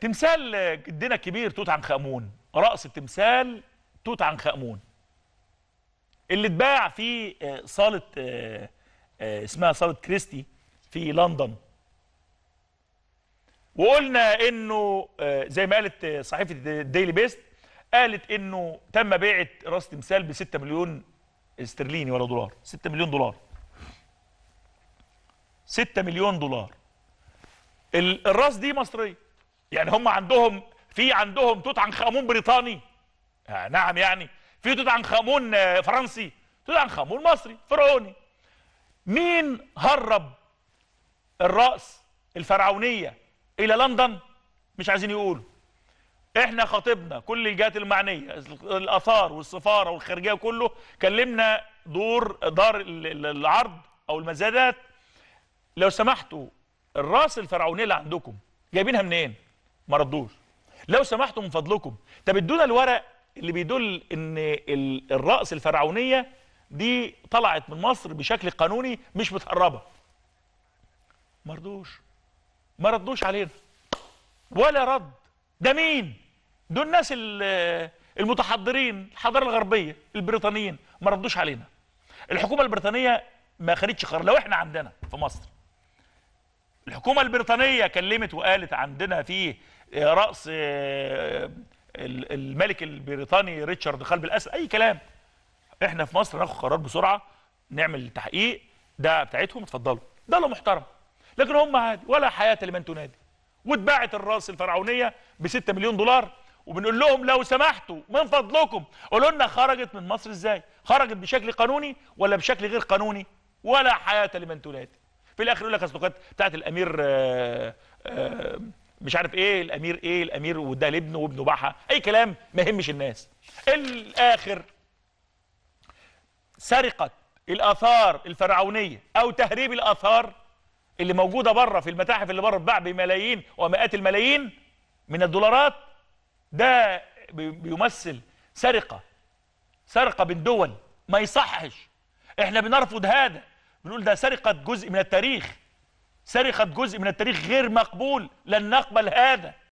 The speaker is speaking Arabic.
تمثال جدنا الكبير توت عنخ امون راس تمثال توت عنخ امون اللي اتباع في آه، صاله آه، آه، اسمها صاله كريستي في لندن وقلنا انه زي ما قالت صحيفه الديلي بيست قالت انه تم بيعه راس تمثال ب 6 مليون استرليني ولا دولار 6 مليون دولار 6 مليون دولار الراس دي مصريه يعني هم عندهم في عندهم توت عنخ امون بريطاني آه نعم يعني في توت عنخ امون آه، فرنسي توت عنخ امون مصري فرعوني مين هرب الراس الفرعونيه الى لندن مش عايزين يقولوا احنا خاطبنا كل الجهات المعنيه الاثار والسفاره والخارجيه كله كلمنا دور دار العرض او المزادات لو سمحتوا الراس الفرعونيه اللي عندكم جايبينها منين؟ ما ردوش لو سمحتم من فضلكم طب ادونا الورق اللي بيدل ان الرأس الفرعونية دي طلعت من مصر بشكل قانوني مش متهربه ما ردوش ما ردوش علينا ولا رد ده مين دول الناس المتحضرين الحضارة الغربية البريطانيين ما ردوش علينا الحكومة البريطانية ما خدتش قرار لو احنا عندنا في مصر الحكومة البريطانية كلمت وقالت عندنا فيه آه، رأس آه، الملك البريطاني ريتشارد قلب الأسد أي كلام احنا في مصر ناخد قرار بسرعة نعمل تحقيق ده بتاعتهم اتفضلوا ده اللي محترم لكن هم عادي ولا حياة لمن تنادي واتباعت الراس الفرعونية ب 6 مليون دولار وبنقول لهم لو سمحتوا من فضلكم قولوا لنا خرجت من مصر ازاي خرجت بشكل قانوني ولا بشكل غير قانوني ولا حياة لمن تنادي في الاخر يقول لك اصل كانت بتاعت الامير آه، آه، مش عارف ايه الامير ايه الامير وده لابنه وابنه باعها اي كلام ما يهمش الناس الاخر سرقه الاثار الفرعونيه او تهريب الاثار اللي موجوده بره في المتاحف اللي بره اتباع بملايين ومئات الملايين من الدولارات ده بيمثل سرقه سرقه بالدول ما يصحش احنا بنرفض هذا بنقول ده سرقة جزء من التاريخ سرقة جزء من التاريخ غير مقبول لن نقبل هذا